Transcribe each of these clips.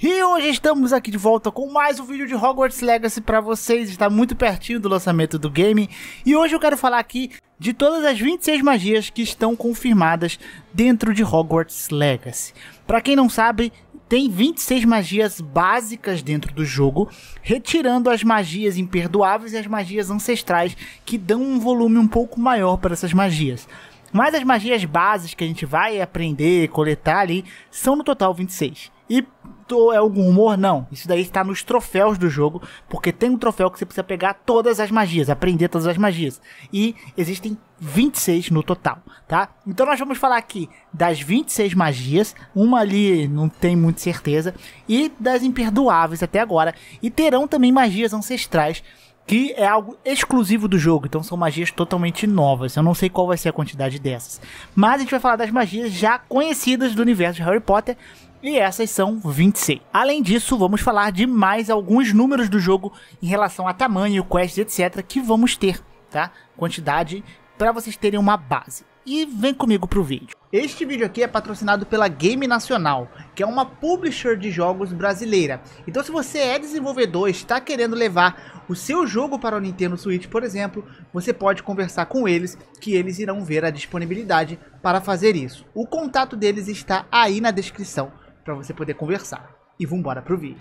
E hoje estamos aqui de volta com mais um vídeo de Hogwarts Legacy para vocês, está muito pertinho do lançamento do game. E hoje eu quero falar aqui de todas as 26 magias que estão confirmadas dentro de Hogwarts Legacy. Para quem não sabe, tem 26 magias básicas dentro do jogo, retirando as magias imperdoáveis e as magias ancestrais que dão um volume um pouco maior para essas magias. Mas as magias básicas que a gente vai aprender, coletar ali, são no total 26. E é algum rumor Não. Isso daí está nos troféus do jogo, porque tem um troféu que você precisa pegar todas as magias, aprender todas as magias. E existem 26 no total, tá? Então nós vamos falar aqui das 26 magias, uma ali não tem muita certeza, e das imperdoáveis até agora. E terão também magias ancestrais que é algo exclusivo do jogo, então são magias totalmente novas. Eu não sei qual vai ser a quantidade dessas. Mas a gente vai falar das magias já conhecidas do universo de Harry Potter. E essas são 26. Além disso, vamos falar de mais alguns números do jogo em relação a tamanho, quests, etc. que vamos ter, tá? Quantidade para vocês terem uma base e vem comigo pro vídeo. Este vídeo aqui é patrocinado pela Game Nacional, que é uma publisher de jogos brasileira. Então se você é desenvolvedor e está querendo levar o seu jogo para o Nintendo Switch, por exemplo, você pode conversar com eles, que eles irão ver a disponibilidade para fazer isso. O contato deles está aí na descrição, para você poder conversar. E vambora pro vídeo.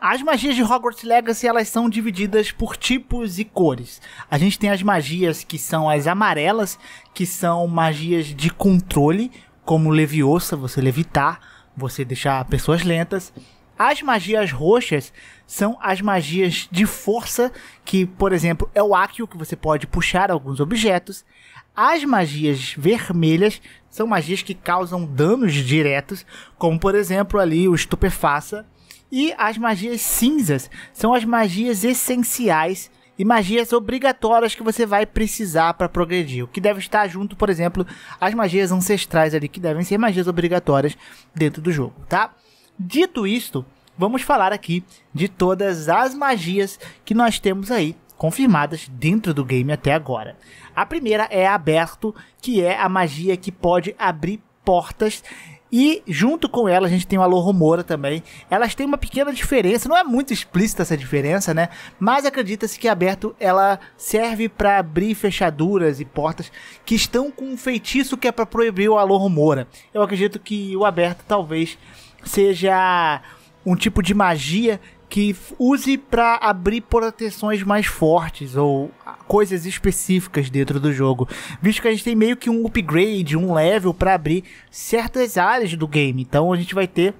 As magias de Hogwarts Legacy elas são divididas por tipos e cores. A gente tem as magias que são as amarelas, que são magias de controle, como leviosa, você levitar, você deixar pessoas lentas. As magias roxas são as magias de força, que, por exemplo, é o Akio, que você pode puxar alguns objetos. As magias vermelhas são magias que causam danos diretos, como por exemplo ali o Estupefaça. E as magias cinzas são as magias essenciais e magias obrigatórias que você vai precisar para progredir. O que deve estar junto, por exemplo, as magias ancestrais ali, que devem ser magias obrigatórias dentro do jogo, tá? Dito isto, vamos falar aqui de todas as magias que nós temos aí confirmadas dentro do game até agora. A primeira é aberto, que é a magia que pode abrir portas e junto com ela a gente tem o Alô Romora também. Elas têm uma pequena diferença, não é muito explícita essa diferença, né? Mas acredita-se que aberto ela serve para abrir fechaduras e portas que estão com um feitiço que é para proibir o Alô Romora. Eu acredito que o aberto talvez seja um tipo de magia que use para abrir proteções mais fortes ou coisas específicas dentro do jogo, visto que a gente tem meio que um upgrade, um level para abrir certas áreas do game. Então a gente vai ter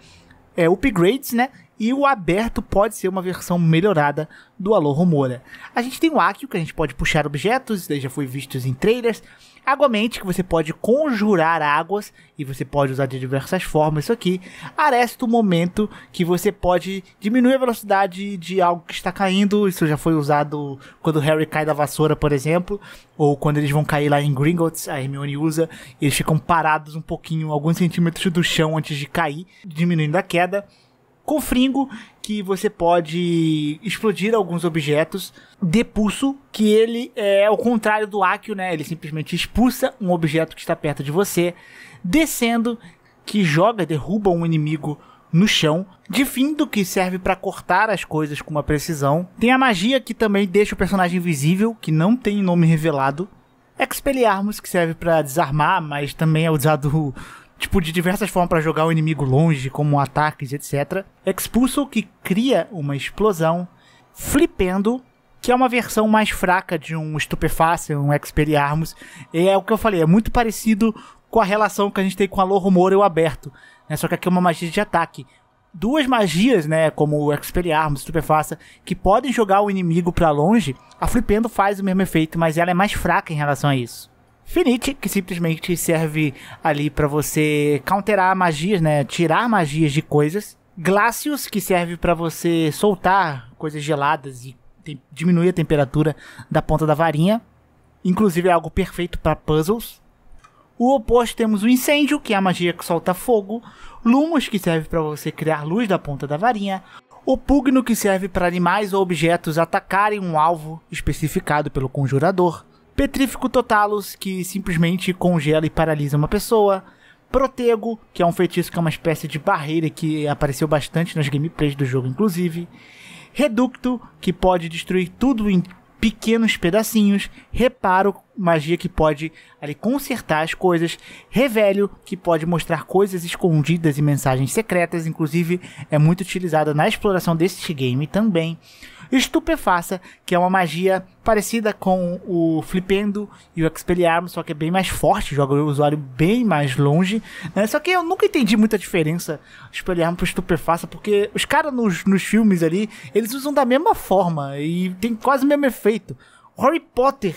é, upgrades, né, e o aberto pode ser uma versão melhorada do Alô Romora. A gente tem o Akio, que a gente pode puxar objetos, isso já foi visto em trailers. Aguamente, que você pode conjurar águas e você pode usar de diversas formas isso aqui. Aresto o momento que você pode diminuir a velocidade de algo que está caindo. Isso já foi usado quando Harry cai da vassoura, por exemplo, ou quando eles vão cair lá em Gringotts, a Hermione usa, eles ficam parados um pouquinho, alguns centímetros do chão antes de cair, diminuindo a queda com fringo que você pode explodir alguns objetos de pulso, que ele é o contrário do Akio, né? Ele simplesmente expulsa um objeto que está perto de você, descendo, que joga, derruba um inimigo no chão. De que serve para cortar as coisas com uma precisão. Tem a magia que também deixa o personagem invisível, que não tem nome revelado. Expelliarmus, que serve para desarmar, mas também é usado tipo, de diversas formas para jogar o inimigo longe, como ataques, etc. É expulso que cria uma explosão, flipendo, que é uma versão mais fraca de um estupeface, um Experiarmus. E é o que eu falei, é muito parecido com a relação que a gente tem com a moro e o Aberto, né? Só que aqui é uma magia de ataque. Duas magias, né, como o Expelliarmus, Estupefaça, que podem jogar o inimigo para longe, a Flipendo faz o mesmo efeito, mas ela é mais fraca em relação a isso. Finite, que simplesmente serve ali para você counterar magias, né? Tirar magias de coisas. Glacius, que serve para você soltar coisas geladas e diminuir a temperatura da ponta da varinha. Inclusive é algo perfeito para puzzles. O oposto temos o incêndio, que é a magia que solta fogo. Lumos, que serve para você criar luz da ponta da varinha. O pugno, que serve para animais ou objetos atacarem um alvo especificado pelo conjurador. Petrífico Totalus, que simplesmente congela e paralisa uma pessoa. Protego, que é um feitiço que é uma espécie de barreira que apareceu bastante nas gameplays do jogo, inclusive. Reducto, que pode destruir tudo em pequenos pedacinhos. Reparo, magia que pode ali consertar as coisas, revelio que pode mostrar coisas escondidas e mensagens secretas, inclusive é muito utilizada na exploração deste game também. Estupefaça, que é uma magia parecida com o Flipendo e o Expelliarmus, só que é bem mais forte, joga o usuário bem mais longe. Né? Só que eu nunca entendi muita diferença Expelliarmus para Estupefaça, porque os caras nos, nos filmes ali, eles usam da mesma forma e tem quase o mesmo efeito. Harry Potter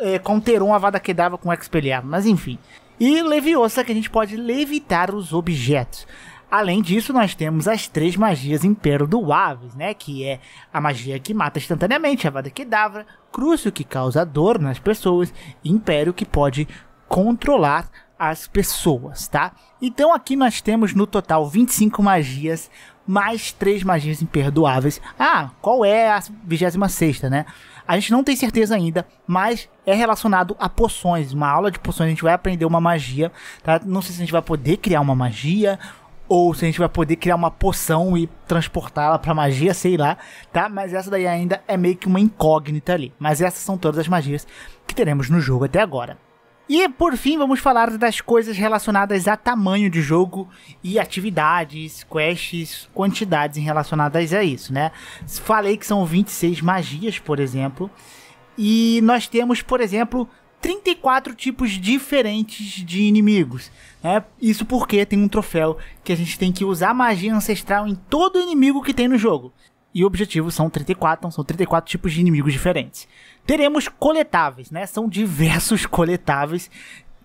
é, counterou uma Vada Kedavra com expeliar, mas enfim. E Leviosa, que a gente pode levitar os objetos. Além disso, nós temos as três magias Império do Aves, né? Que é a magia que mata instantaneamente, a Vada Kedavra, Crucio, que causa dor nas pessoas, e Império, que pode controlar as pessoas, tá? Então aqui nós temos no total 25 magias, mais 3 magias imperdoáveis. Ah, qual é a 26, né? A gente não tem certeza ainda, mas é relacionado a poções. Uma aula de poções a gente vai aprender uma magia, tá? Não sei se a gente vai poder criar uma magia ou se a gente vai poder criar uma poção e transportá-la para magia, sei lá, tá? Mas essa daí ainda é meio que uma incógnita ali. Mas essas são todas as magias que teremos no jogo até agora. E por fim, vamos falar das coisas relacionadas a tamanho de jogo e atividades, quests, quantidades relacionadas a isso, né? Falei que são 26 magias, por exemplo, e nós temos, por exemplo, 34 tipos diferentes de inimigos. Né? Isso porque tem um troféu que a gente tem que usar magia ancestral em todo inimigo que tem no jogo e o objetivo são 34, então são 34 tipos de inimigos diferentes. Teremos coletáveis, né? São diversos coletáveis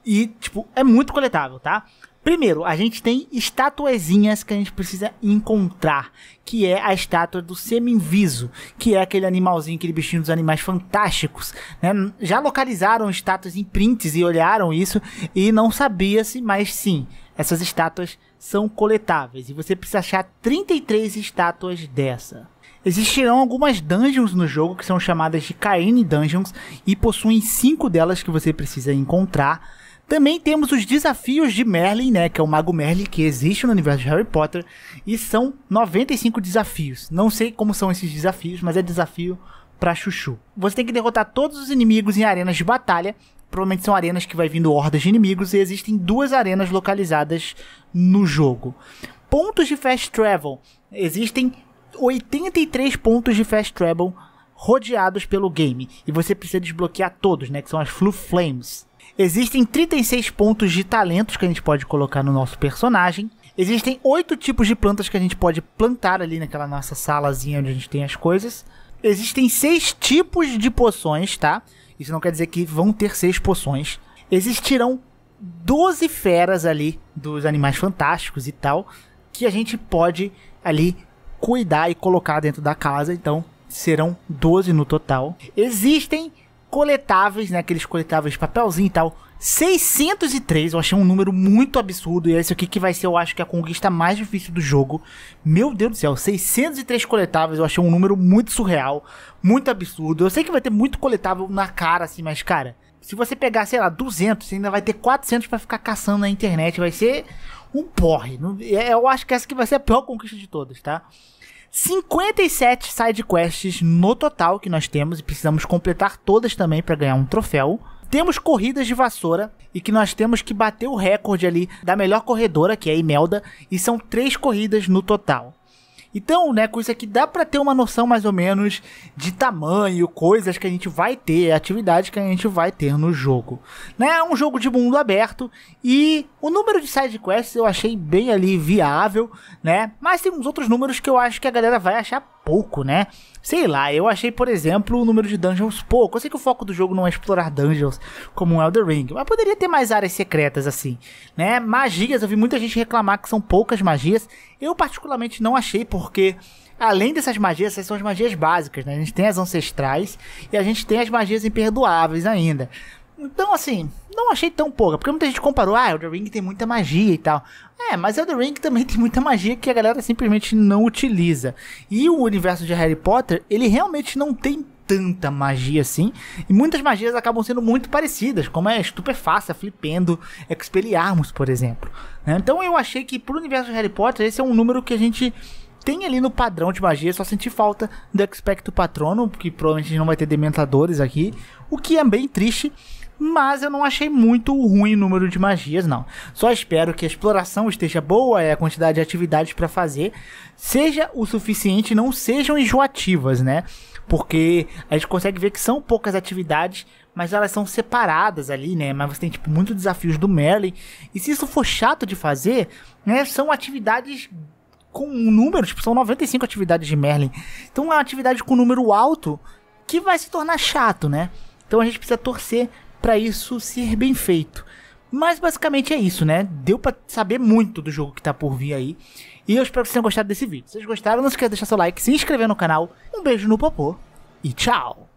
e, tipo, é muito coletável, tá? Primeiro, a gente tem estatuezinhas que a gente precisa encontrar, que é a estátua do semi-inviso, que é aquele animalzinho, aquele bichinho dos animais fantásticos. Né? Já localizaram estátuas em prints e olharam isso e não sabia-se, mas sim, essas estátuas são coletáveis e você precisa achar 33 estátuas dessa. Existirão algumas dungeons no jogo que são chamadas de Kaine Dungeons e possuem cinco delas que você precisa encontrar. Também temos os desafios de Merlin, né, que é o mago Merlin que existe no universo de Harry Potter, e são 95 desafios. Não sei como são esses desafios, mas é desafio para chuchu. Você tem que derrotar todos os inimigos em arenas de batalha, provavelmente são arenas que vai vindo hordas de inimigos e existem duas arenas localizadas no jogo. Pontos de fast travel. Existem 83 pontos de Fast Travel rodeados pelo game. E você precisa desbloquear todos, né? Que são as Flu Flames. Existem 36 pontos de talentos que a gente pode colocar no nosso personagem. Existem oito tipos de plantas que a gente pode plantar ali naquela nossa salazinha onde a gente tem as coisas. Existem seis tipos de poções, tá? Isso não quer dizer que vão ter seis poções. Existirão 12 feras ali dos animais fantásticos e tal, que a gente pode ali cuidar e colocar dentro da casa, então serão 12 no total. Existem coletáveis, né, aqueles coletáveis papelzinho e tal, 603, eu achei um número muito absurdo. E é esse aqui que vai ser, eu acho que a conquista mais difícil do jogo. Meu Deus do céu, 603 coletáveis, eu achei um número muito surreal, muito absurdo. Eu sei que vai ter muito coletável na cara, assim, mas, cara, se você pegar, sei lá, 200, você ainda vai ter 400 para ficar caçando na internet. Vai ser um porre. É, eu acho que essa que vai ser a pior conquista de todas, tá? 57 side quests no total que nós temos e precisamos completar todas também para ganhar um troféu. Temos corridas de vassoura e que nós temos que bater o recorde ali da melhor corredora, que é a Imelda, e são três corridas no total. Então, né, com isso aqui dá para ter uma noção mais ou menos de tamanho, coisas que a gente vai ter, atividades que a gente vai ter no jogo. Né, é um jogo de mundo aberto e o número de side quests eu achei bem ali viável, né? Mas tem uns outros números que eu acho que a galera vai achar pouco, né? Sei lá, eu achei, por exemplo, o número de dungeons pouco. Eu sei que o foco do jogo não é explorar dungeons como o Elder Ring, mas poderia ter mais áreas secretas assim, né? Magias, eu vi muita gente reclamar que são poucas magias. Eu particularmente não achei porque além dessas magias, essas são as magias básicas, né? A gente tem as ancestrais e a gente tem as magias imperdoáveis ainda. Então, assim, não achei tão pouca, porque muita gente comparou, ah, Elden Ring tem muita magia e tal. É, mas Elden Ring também tem muita magia que a galera simplesmente não utiliza. E o universo de Harry Potter, ele realmente não tem tanta magia assim, e muitas magias acabam sendo muito parecidas, como é Estupefaça, Flipendo, expeliarmos por exemplo. Né? Então eu achei que pro universo de Harry Potter, esse é um número que a gente tem ali no padrão de magia, só senti falta do Expecto Patrono, que provavelmente não vai ter dementadores aqui, o que é bem triste mas eu não achei muito ruim o número de magias, não. Só espero que a exploração esteja boa e a quantidade de atividades para fazer seja o suficiente, não sejam enjoativas, né? Porque a gente consegue ver que são poucas atividades, mas elas são separadas ali, né? Mas você tem, tipo, muitos desafios do Merlin. E se isso for chato de fazer, né? São atividades com um número, tipo, são 95 atividades de Merlin. Então é uma atividade com número alto que vai se tornar chato, né? Então a gente precisa torcer para isso ser bem feito. Mas basicamente é isso, né? Deu para saber muito do jogo que tá por vir aí. E eu espero que vocês tenham gostado desse vídeo. Se vocês gostaram, não se esqueça de deixar seu like, se inscrever no canal. Um beijo no popô e tchau!